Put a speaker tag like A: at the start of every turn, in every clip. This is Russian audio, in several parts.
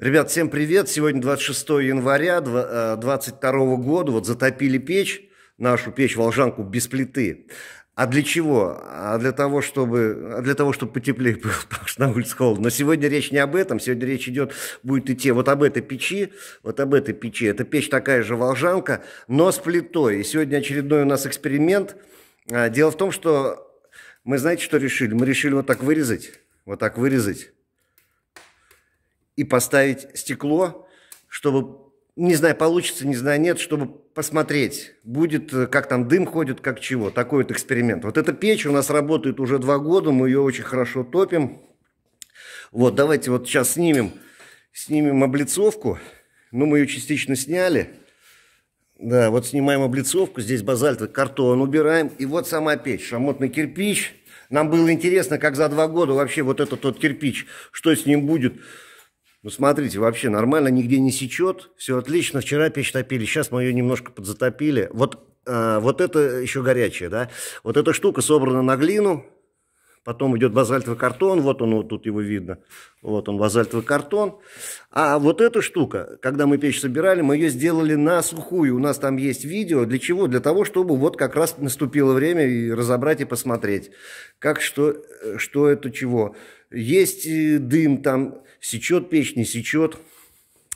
A: Ребят, всем привет! Сегодня 26 января 2022 э, года. Вот затопили печь, нашу печь Волжанку без плиты. А для чего? А для того, чтобы, а для того, чтобы потеплее было, потому что на улице холодно. Но сегодня речь не об этом, сегодня речь идет, будет идти вот об этой печи, вот об этой печи. Это печь такая же волжанка, но с плитой. И сегодня очередной у нас эксперимент. А, дело в том, что мы знаете, что решили? Мы решили вот так вырезать, вот так вырезать и поставить стекло, чтобы, не знаю, получится, не знаю, нет, чтобы посмотреть, будет, э, как там дым ходит, как чего. Такой вот эксперимент. Вот эта печь у нас работает уже два года, мы ее очень хорошо топим. Вот, давайте вот сейчас снимем, снимем облицовку. Ну, мы ее частично сняли. Да, вот снимаем облицовку, здесь базальтовый картон убираем. И вот сама печь, шамотный кирпич. Нам было интересно, как за два года вообще вот этот тот кирпич, что с ним будет. Ну, смотрите, вообще нормально, нигде не сечет, все отлично, вчера печь топили, сейчас мы ее немножко подзатопили. Вот, э, вот это еще горячее, да? Вот эта штука собрана на глину, потом идет базальтовый картон, вот он, вот тут его видно, вот он, базальтовый картон. А вот эта штука, когда мы печь собирали, мы ее сделали на сухую, у нас там есть видео, для чего? Для того, чтобы вот как раз наступило время и разобрать и посмотреть, как, что, э, что это, чего есть э, дым там, сечет печь, не сечет.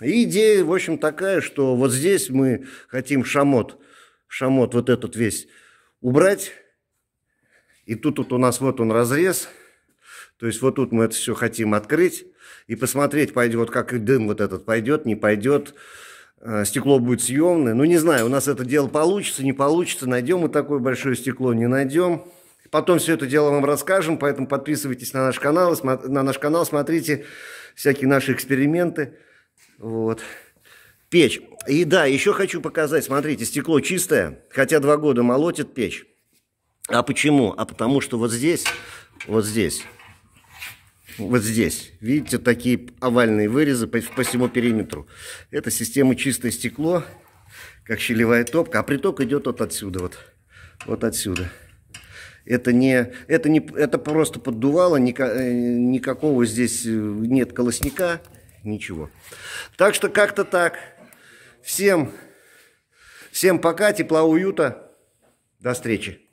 A: И идея, в общем, такая, что вот здесь мы хотим шамот, шамот вот этот весь убрать. И тут вот у нас вот он разрез. То есть вот тут мы это все хотим открыть и посмотреть, пойдет, вот как дым вот этот пойдет, не пойдет. Э, стекло будет съемное. Ну, не знаю, у нас это дело получится, не получится. Найдем мы такое большое стекло, не найдем. Потом все это дело вам расскажем, поэтому подписывайтесь на наш канал, на наш канал смотрите всякие наши эксперименты. Вот. Печь. И да, еще хочу показать, смотрите, стекло чистое, хотя два года молотит печь. А почему? А потому что вот здесь, вот здесь, вот здесь, видите, такие овальные вырезы по, по всему периметру. Это система чистое стекло, как щелевая топка, а приток идет вот отсюда, вот, вот отсюда. Это, не, это, не, это просто поддувало, э, никакого здесь э, нет колосника, ничего. Так что как-то так. Всем, всем пока, тепла, уюта. До встречи.